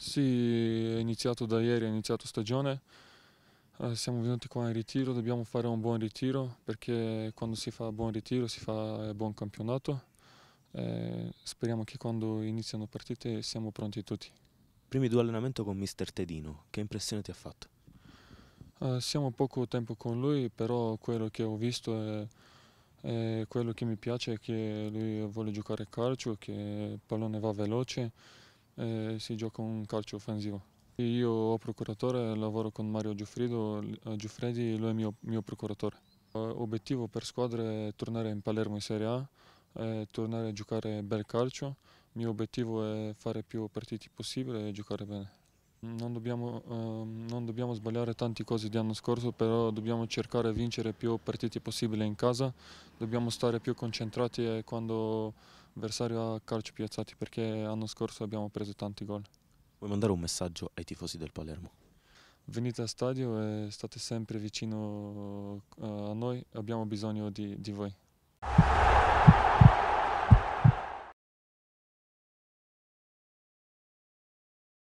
Sì, è iniziato da ieri, è iniziato stagione. Eh, siamo venuti qua in ritiro, dobbiamo fare un buon ritiro perché quando si fa buon ritiro si fa buon campionato. Eh, speriamo che quando iniziano partite siamo pronti tutti. Primi due allenamenti con mister Tedino, che impressione ti ha fatto? Eh, siamo poco tempo con lui, però quello che ho visto è, è quello che mi piace, è che lui vuole giocare a calcio, che il pallone va veloce eh, si gioca un calcio offensivo. Io ho procuratore, lavoro con Mario Giuffrido, Giuffredi lui è mio, mio procuratore. Obiettivo per squadra è tornare in Palermo in Serie A, eh, tornare a giocare bel calcio. Il mio obiettivo è fare più partiti possibile e giocare bene. Non dobbiamo, eh, non dobbiamo sbagliare tante cose di anno scorso, però dobbiamo cercare di vincere più partiti possibile in casa, dobbiamo stare più concentrati quando avversario a calcio piazzati perché l'anno scorso abbiamo preso tanti gol. Vuoi mandare un messaggio ai tifosi del Palermo? Venite a stadio e state sempre vicino eh, a noi, abbiamo bisogno di, di voi.